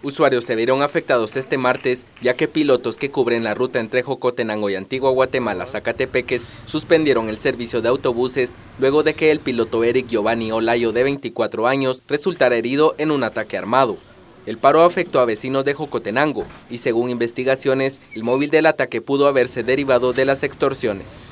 Usuarios se vieron afectados este martes, ya que pilotos que cubren la ruta entre Jocotenango y Antigua Guatemala, Zacatepeques, suspendieron el servicio de autobuses luego de que el piloto Eric Giovanni Olayo, de 24 años, resultara herido en un ataque armado. El paro afectó a vecinos de Jocotenango y según investigaciones, el móvil del ataque pudo haberse derivado de las extorsiones.